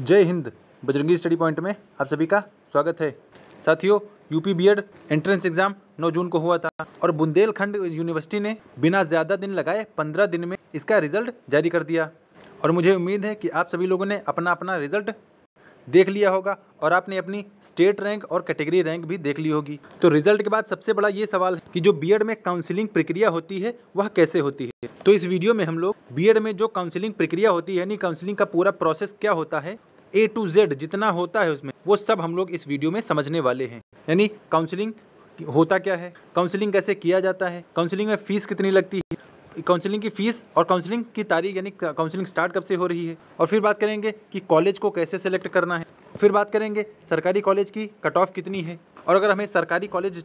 जय Hind Bajrangi study point में आप सभी का स्वागत है साथियों यूपी बीएड एंट्रेंस एग्जाम 9 जून को हुआ था और बुंदेलखंड यूनिवर्सिटी ने बिना ज़्यादा दिन लगाए 15 दिन में इसका रिजल्ट जारी कर दिया और मुझे उम्मीद है कि आप सभी लोगों ने अपना अपना रिजल्ट देख लिया होगा और आपने अपनी स्टेट रैंक और कैटेगरी रैंक भी देख ली होगी तो रिजल्ट के बाद सबसे बड़ा ये सवाल है कि जो बीएड में काउंसलिंग प्रक्रिया होती है वह कैसे होती है तो इस वीडियो में हम लोग बीएड में जो काउंसलिंग प्रक्रिया होती है यानी काउंसलिंग का पूरा प्रोसेस क्या होता है ए टू जेड जितना होता है उसमें वो सब हम लोग इस वीडियो में समझने वाले हैं यानी काउंसलिंग होता क्या है काउंसलिंग कैसे किया जाता है काउंसलिंग में फ़ीस कितनी लगती है काउंसलिंग की फ़ीस और काउंसलिंग की तारीख यानी काउंसलिंग स्टार्ट कब से हो रही है और फिर बात करेंगे कि कॉलेज को कैसे सेलेक्ट करना है फिर बात करेंगे सरकारी कॉलेज की कट ऑफ कितनी है और अगर हमें सरकारी कॉलेज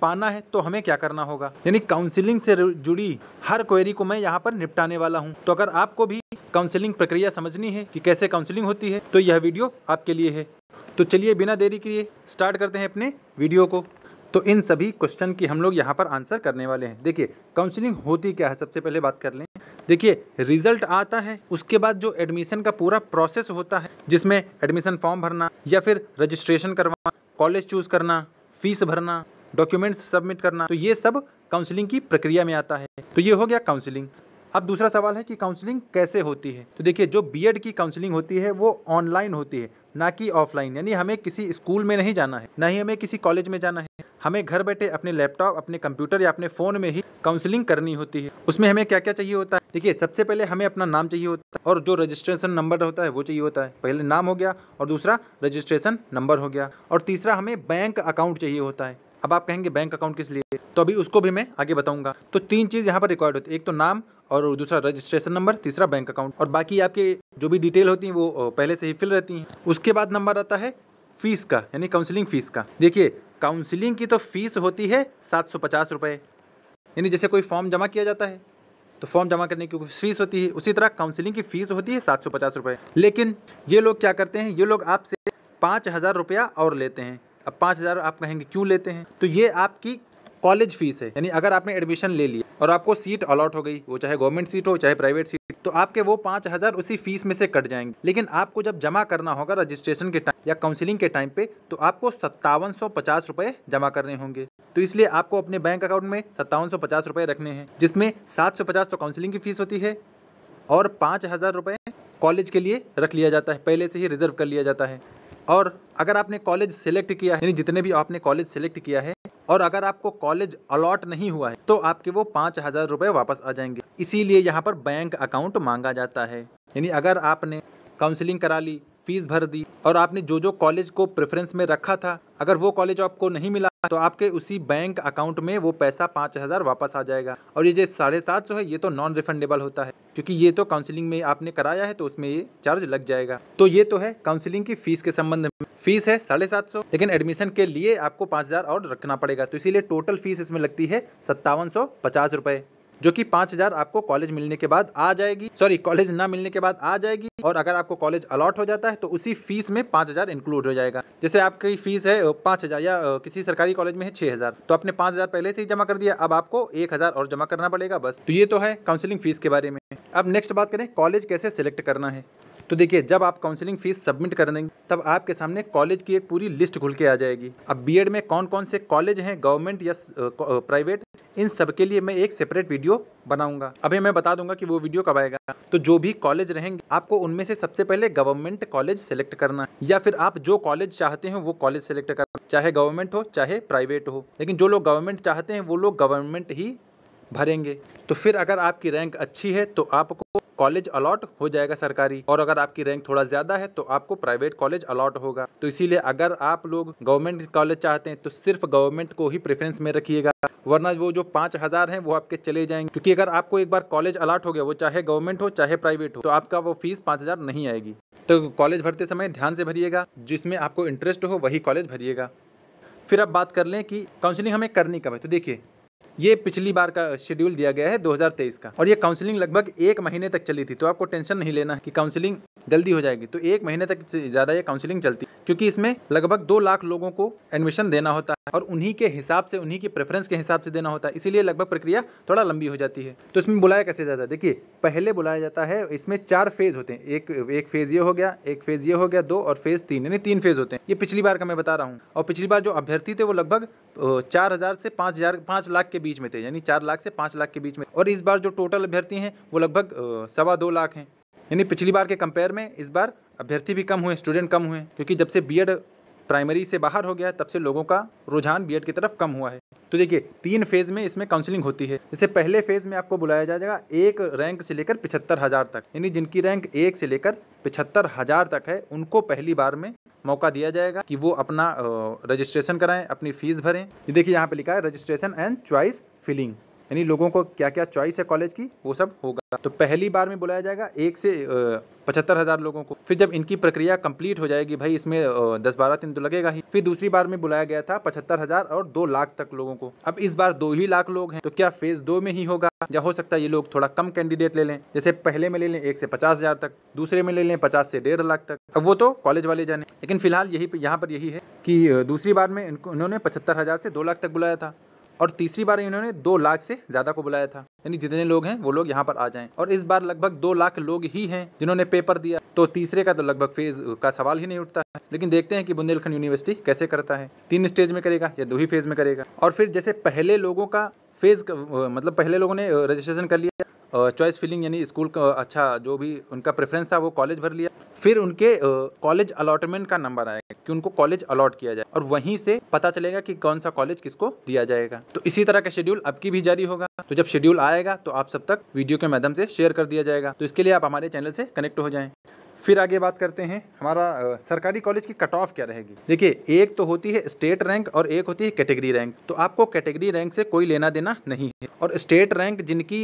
पाना है तो हमें क्या करना होगा यानी काउंसलिंग से जुड़ी हर क्वेरी को मैं यहाँ पर निपटाने वाला हूँ तो अगर आपको भी काउंसलिंग प्रक्रिया समझनी है कि कैसे काउंसलिंग होती है तो यह वीडियो आपके लिए है तो चलिए बिना देरी किए स्टार्ट करते हैं अपने वीडियो को तो इन सभी क्वेश्चन की हम लोग यहाँ पर आंसर करने वाले हैं देखिए काउंसलिंग होती क्या है सबसे पहले बात कर लें देखिए रिजल्ट आता है उसके बाद जो एडमिशन का पूरा प्रोसेस होता है जिसमें एडमिशन फॉर्म भरना या फिर रजिस्ट्रेशन करवाना कॉलेज चूज़ करना फीस भरना डॉक्यूमेंट्स सबमिट करना तो ये सब काउंसलिंग की प्रक्रिया में आता है तो ये हो गया काउंसलिंग अब दूसरा सवाल है कि काउंसलिंग कैसे होती है तो देखिए जो बीएड की काउंसलिंग होती है वो ऑनलाइन होती है ना कि ऑफलाइन यानी हमें किसी स्कूल में नहीं जाना है ना ही हमें किसी कॉलेज में जाना है हमें घर बैठे अपने लैपटॉप अपने कंप्यूटर या अपने फ़ोन में ही काउंसलिंग करनी होती है उसमें हमें क्या क्या चाहिए होता है देखिए सबसे पहले हमें अपना नाम चाहिए होता है और जो रजिस्ट्रेशन नंबर होता है वो चाहिए होता है पहले नाम हो गया और दूसरा रजिस्ट्रेशन नंबर हो गया और तीसरा हमें बैंक अकाउंट चाहिए होता है अब आप कहेंगे बैंक अकाउंट किस लिए तो अभी उसको भी मैं आगे बताऊंगा तो तीन चीज़ यहाँ पर रिक्वायर्ड होती है एक तो नाम और दूसरा रजिस्ट्रेशन नंबर तीसरा बैंक अकाउंट और बाकी आपके जो भी डिटेल होती हैं वो पहले से ही फिल रहती हैं उसके बाद नंबर आता है फ़ीस का यानी काउंसिलिंग फ़ीस का देखिए काउंसिलिंग की तो फ़ीस होती है सात सौ पचास रुपये यानी जैसे कोई फॉर्म जमा किया जाता है तो फॉर्म जमा करने की फीस होती है उसी तरह काउंसिलिंग की फ़ीस होती है सात सौ पचास रुपये लेकिन ये लोग क्या करते हैं ये लोग आपसे पाँच हज़ार रुपया और लेते हैं अब पाँच हज़ार आप कहेंगे क्यों लेते हैं तो ये आपकी कॉलेज फीस है यानी अगर आपने एडमिशन ले लिया और आपको सीट अलॉट हो गई वो चाहे गवर्नमेंट सीट हो चाहे प्राइवेट सीट तो आपके वो पाँच हज़ार उसी फीस में से कट जाएंगे लेकिन आपको जब जमा करना होगा रजिस्ट्रेशन के टाइम या काउंसलिंग के टाइम पे तो आपको सत्तावन सौ पचास रुपये जमा करने होंगे तो इसलिए आपको अपने बैंक अकाउंट में सत्तावन सौ पचास रुपये रखने हैं जिसमें सात सौ पचास तो काउंसिलिंग की फ़ीस होती है और पाँच हज़ार रुपये कॉलेज के लिए रख लिया जाता है पहले से ही रिजर्व कर लिया जाता है और अगर आपने कॉलेज सेलेक्ट किया है यानी जितने भी आपने कॉलेज सेलेक्ट किया है और अगर आपको कॉलेज अलॉट नहीं हुआ है तो आपके वो पाँच हज़ार रुपये वापस आ जाएंगे इसीलिए यहाँ पर बैंक अकाउंट मांगा जाता है यानी अगर आपने काउंसलिंग करा ली फ़ीस भर दी और आपने जो जो कॉलेज को प्रेफरेंस में रखा था अगर वो कॉलेज आपको नहीं मिला तो आपके उसी बैंक अकाउंट में वो पैसा पाँच हज़ार वापस आ जाएगा और ये जो साढ़े सात सौ है ये तो नॉन रिफंडेबल होता है क्योंकि ये तो काउंसलिंग में आपने कराया है तो उसमें ये चार्ज लग जाएगा तो ये तो है काउंसलिंग की फ़ीस के संबंध में फीस है साढ़े सात सौ लेकिन एडमिशन के लिए आपको पाँच हज़ार और रखना पड़ेगा तो इसीलिए टोटल फीस इसमें लगती है सत्तावन सौ पचास रुपये जो कि पाँच हज़ार आपको कॉलेज मिलने के बाद आ जाएगी सॉरी कॉलेज ना मिलने के बाद आ जाएगी और अगर आपको कॉलेज अलॉट हो जाता है तो उसी फीस में पाँच हज़ार इंक्लूड हो जाएगा जैसे आपकी फीस है पाँच हज़ार या किसी सरकारी कॉलेज में है छः हज़ार तो आपने पाँच हज़ार पहले से ही जमा कर दिया अब आपको एक हज़ार और जमा करना पड़ेगा बस तो ये तो है काउंसिलिंग फीस के बारे में अब नेक्स्ट बात करें कॉलेज कैसे सिलेक्ट करना है तो देखिए जब आप काउंसलिंग फीस सबमिट कर देंगे तब आपके सामने कॉलेज की एक पूरी लिस्ट खुल के आ जाएगी अब बीएड में कौन कौन से कॉलेज हैं गवर्नमेंट या प्राइवेट इन सब के लिए मैं एक सेपरेट वीडियो बनाऊंगा अभी मैं बता दूंगा कि वो वीडियो कब आएगा तो जो भी कॉलेज रहेंगे आपको उनमें से सबसे पहले गवर्नमेंट कॉलेज सेलेक्ट करना या फिर आप जो कॉलेज चाहते हैं वो कॉलेज सेलेक्ट करना चाहे गवर्नमेंट हो चाहे प्राइवेट हो लेकिन जो लोग गवर्नमेंट चाहते हैं वो लोग गवर्नमेंट ही भरेंगे तो फिर अगर आपकी रैंक अच्छी है तो आपको कॉलेज अलॉट हो जाएगा सरकारी और अगर आपकी रैंक थोड़ा ज़्यादा है तो आपको प्राइवेट कॉलेज अलॉट होगा तो इसीलिए अगर आप लोग गवर्नमेंट कॉलेज चाहते हैं तो सिर्फ गवर्नमेंट को ही प्रेफरेंस में रखिएगा वरना वो जो पाँच हज़ार है वो आपके चले जाएंगे क्योंकि अगर आपको एक बार कॉलेज अलाट हो गया वो चाहे गवर्नमेंट हो चाहे प्राइवेट हो तो आपका वो फीस पाँच हज़ार नहीं आएगी तो कॉलेज भरते समय ध्यान से भरिएगा जिसमें आपको इंटरेस्ट हो वही कॉलेज भरिएगा फिर अब बात कर लें कि काउंसलिंग हमें करनी कब है तो देखिए ये पिछली बार का शेड्यूल दिया गया है 2023 का और ये काउंसलिंग लगभग एक महीने तक चली थी तो आपको टेंशन नहीं लेना कि काउंसलिंग जल्दी हो जाएगी तो एक महीने तक ज़्यादा ये काउंसलिंग चलती क्योंकि इसमें लगभग दो लाख लोगों को एडमिशन देना होता है और उन्हीं के हिसाब से उन्हीं की प्रेफरेंस के हिसाब से देना होता है इसीलिए लगभग प्रक्रिया थोड़ा लंबी हो जाती है तो इसमें बुलाया कैसे जाता है देखिए पहले बुलाया जाता है इसमें चार फेज होते हैं एक एक फेज ये हो गया एक फेज ये हो गया दो और फेज तीन यानी तीन फेज होते हैं ये पिछली बार का मैं बता रहा हूँ और पिछली बार जो अभ्यर्थी थे वो लगभग चार हज़ार से पाँच हज़ार पाँच लाख के बीच में थे यानी चार लाख से पाँच लाख के बीच में और इस बार जो टोटल अभ्यर्थी हैं वो लगभग सवा दो लाख हैं यानी पिछली बार के कंपेयर में इस बार अभ्यर्थी भी कम हुए स्टूडेंट कम हुए क्योंकि जब से बीएड प्राइमरी से बाहर हो गया है तब से लोगों का रुझान बी की तरफ कम हुआ है तो देखिए तीन फेज में इसमें काउंसलिंग होती है जैसे पहले फेज में आपको बुलाया जाएगा एक रैंक से लेकर पिछहत्तर हज़ार तक यानी जिनकी रैंक एक से लेकर पिछहत्तर हज़ार तक है उनको पहली बार में मौका दिया जाएगा कि वो अपना रजिस्ट्रेशन कराएं अपनी फ़ीस भरें देखिए यहाँ पे लिखा है रजिस्ट्रेशन एंड चॉइस फिलिंग यानी लोगों को क्या क्या चॉइस है कॉलेज की वो सब होगा तो पहली बार में बुलाया जाएगा एक से पचहत्तर हज़ार लोगों को फिर जब इनकी प्रक्रिया कंप्लीट हो जाएगी भाई इसमें दस बारह दिन तो लगेगा ही फिर दूसरी बार में बुलाया गया था पचहत्तर हज़ार और दो लाख तक लोगों को अब इस बार दो ही लाख लोग हैं तो क्या फेज़ दो में ही होगा या हो सकता है ये लोग थोड़ा कम कैंडिडेट ले लें जैसे पहले में ले लें एक से पचास हज़ार तक दूसरे में ले लें पचास से डेढ़ लाख तक अब वो तो कॉलेज वाले जाने लेकिन फिलहाल यही यहाँ पर यही है कि दूसरी बार में इनको उन्होंने पचहत्तर हज़ार से दो लाख तक बुलाया था और तीसरी बार इन्होंने दो लाख से ज़्यादा को बुलाया था यानी जितने लोग हैं वो लोग यहाँ पर आ जाएं और इस बार लगभग दो लाख लोग ही हैं जिन्होंने पेपर दिया तो तीसरे का तो लगभग फेज का सवाल ही नहीं उठता है लेकिन देखते हैं कि बुंदेलखंड यूनिवर्सिटी कैसे करता है तीन स्टेज में करेगा या दो ही फेज में करेगा और फिर जैसे पहले लोगों का फेज मतलब पहले लोगों ने रजिस्ट्रेशन कर लिया चॉइस फिलिंग यानी स्कूल का अच्छा जो भी उनका प्रेफरेंस था वो कॉलेज भर लिया फिर उनके कॉलेज अलॉटमेंट का नंबर आएगा कि उनको कॉलेज अलॉट किया जाए और वहीं से पता चलेगा कि कौन सा कॉलेज किसको दिया जाएगा तो इसी तरह का शेड्यूल अब की भी जारी होगा तो जब शेड्यूल आएगा तो आप सब तक वीडियो के माध्यम से शेयर कर दिया जाएगा तो इसके लिए आप हमारे चैनल से कनेक्ट हो जाए फिर आगे बात करते हैं हमारा सरकारी कॉलेज की कट ऑफ क्या रहेगी देखिए एक तो होती है स्टेट रैंक और एक होती है कैटेगरी रैंक तो आपको कैटेगरी रैंक से कोई लेना देना नहीं है और स्टेट रैंक जिनकी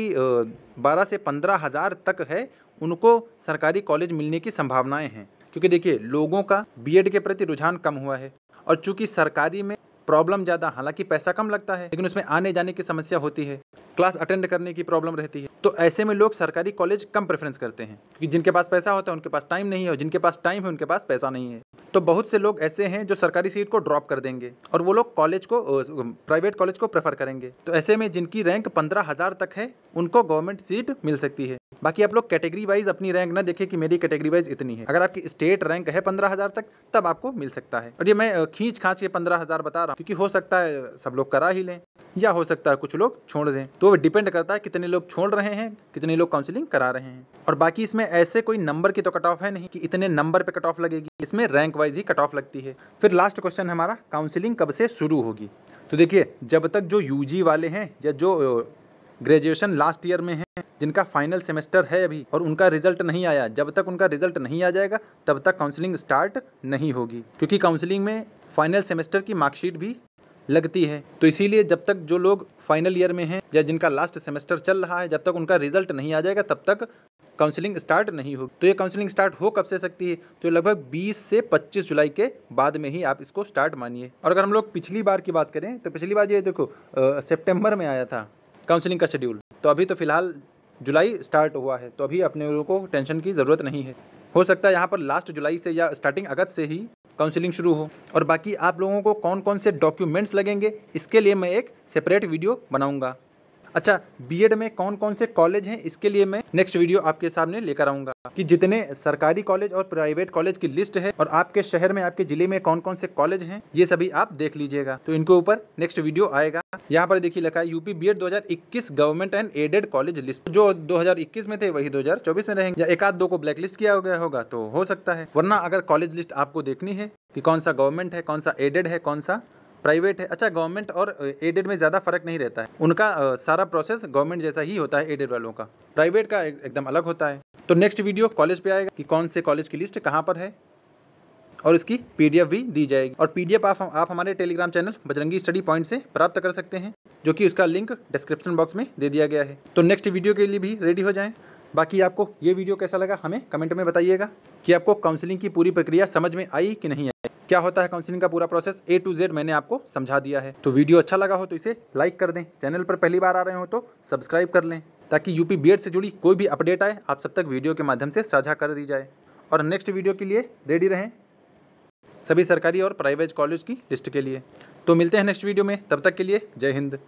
बारह से पंद्रह हज़ार तक है उनको सरकारी कॉलेज मिलने की संभावनाएं हैं क्योंकि देखिए लोगों का बीएड के प्रति रुझान कम हुआ है और चूंकि सरकारी में प्रॉब्लम ज़्यादा हालांकि पैसा कम लगता है लेकिन उसमें आने जाने की समस्या होती है क्लास अटेंड करने की प्रॉब्लम रहती है तो ऐसे में लोग सरकारी कॉलेज कम प्रेफरेंस करते हैं क्योंकि जिनके पास पैसा होता है उनके पास टाइम नहीं है और जिनके पास टाइम है उनके पास पैसा नहीं है तो बहुत से लोग ऐसे हैं जो सरकारी सीट को ड्रॉप कर देंगे और वो लोग कॉलेज को प्राइवेट कॉलेज को प्रेफर करेंगे तो ऐसे में जिनकी रैंक पंद्रह हज़ार तक है उनको गवर्नमेंट सीट मिल सकती है बाकी आप लोग कैटेगरी वाइज अपनी रैंक ना देखें कि मेरी कैटेगरी वाइज इतनी है अगर आपकी स्टेट रैंक है पंद्रह हज़ार तक तब आपको मिल सकता है और ये मैं खींच खाँच के पंद्रह हज़ार बता रहा हूँ क्योंकि हो सकता है सब लोग करा ही लें या हो सकता है कुछ लोग छोड़ दें तो वो डिपेंड करता है कितने लोग छोड़ रहे हैं कितने लोग काउंसलिंग करा रहे हैं और बाकी इसमें ऐसे कोई नंबर की तो कट ऑफ है नहीं कि इतने नंबर पे कट ऑफ लगेगी इसमें रैंक वाइज ही कट ऑफ लगती है फिर लास्ट क्वेश्चन हमारा काउंसलिंग कब से शुरू होगी तो देखिए जब तक जो यूजी वाले हैं या जो ग्रेजुएशन लास्ट ईयर में हैं जिनका फाइनल सेमेस्टर है अभी और उनका रिजल्ट नहीं आया जब तक उनका रिजल्ट नहीं आ जाएगा तब तक काउंसलिंग स्टार्ट नहीं होगी क्योंकि काउंसलिंग में फाइनल सेमेस्टर की मार्कशीट भी लगती है तो इसीलिए जब तक जो लोग फाइनल ईयर में हैं या जिनका लास्ट सेमेस्टर चल रहा है जब तक उनका रिजल्ट नहीं आ जाएगा तब तक काउंसलिंग स्टार्ट नहीं होगी तो ये काउंसलिंग स्टार्ट हो कब से सकती है तो लगभग 20 से 25 जुलाई के बाद में ही आप इसको स्टार्ट मानिए और अगर हम लोग पिछली बार की बात करें तो पिछली बार ये देखो सितंबर में आया था काउंसलिंग का शेड्यूल तो अभी तो फिलहाल जुलाई स्टार्ट हुआ है तो अभी अपने लोगों को टेंशन की ज़रूरत नहीं है हो सकता है यहाँ पर लास्ट जुलाई से या स्टार्टिंग अगस्त से ही काउंसलिंग शुरू हो और बाकी आप लोगों को कौन कौन से डॉक्यूमेंट्स लगेंगे इसके लिए मैं एक सेपरेट वीडियो बनाऊँगा अच्छा बीएड में कौन कौन से कॉलेज हैं इसके लिए मैं नेक्स्ट वीडियो आपके सामने लेकर आऊँगा कि जितने सरकारी कॉलेज और प्राइवेट कॉलेज की लिस्ट है और आपके शहर में आपके जिले में कौन कौन से कॉलेज हैं ये सभी आप देख लीजिएगा तो इनके ऊपर नेक्स्ट वीडियो आएगा यहाँ पर देखिए लिखा है UP BEd government and aided college list जो दो में थे वही दो में रहेंगे या एक आध दो को ब्लैक लिस्ट किया गया होगा तो हो सकता है वरना अगर कॉलेज लिस्ट आपको देखनी है कि कौन सा गवर्नमेंट है कौन सा एडेड है कौन सा प्राइवेट है अच्छा गवर्नमेंट और एडेड में ज़्यादा फ़र्क नहीं रहता है उनका सारा प्रोसेस गवर्नमेंट जैसा ही होता है एडेड वालों का प्राइवेट का एकदम अलग होता है तो नेक्स्ट वीडियो कॉलेज पे आएगा कि कौन से कॉलेज की लिस्ट कहाँ पर है और इसकी पीडीएफ भी दी जाएगी और पीडीएफ आप आप हमारे Telegram channel Bajrangi study point से प्राप्त कर सकते हैं जो कि उसका लिंक डिस्क्रिप्शन बॉक्स में दे दिया गया है तो नेक्स्ट वीडियो के लिए भी रेडी हो जाएं बाकी आपको ये वीडियो कैसा लगा हमें कमेंट में बताइएगा कि आपको काउंसलिंग की पूरी प्रक्रिया समझ में आई कि नहीं आई क्या होता है काउंसलिंग का पूरा प्रोसेस ए टू जेड मैंने आपको समझा दिया है तो वीडियो अच्छा लगा हो तो इसे लाइक कर दें चैनल पर पहली बार आ रहे हो तो सब्सक्राइब कर लें ताकि यूपी बी से जुड़ी कोई भी अपडेट आए आप सब तक वीडियो के माध्यम से साझा कर दी जाए और नेक्स्ट वीडियो के लिए रेडी रहें सभी सरकारी और प्राइवेट कॉलेज की लिस्ट के लिए तो मिलते हैं नेक्स्ट वीडियो में तब तक के लिए जय हिंद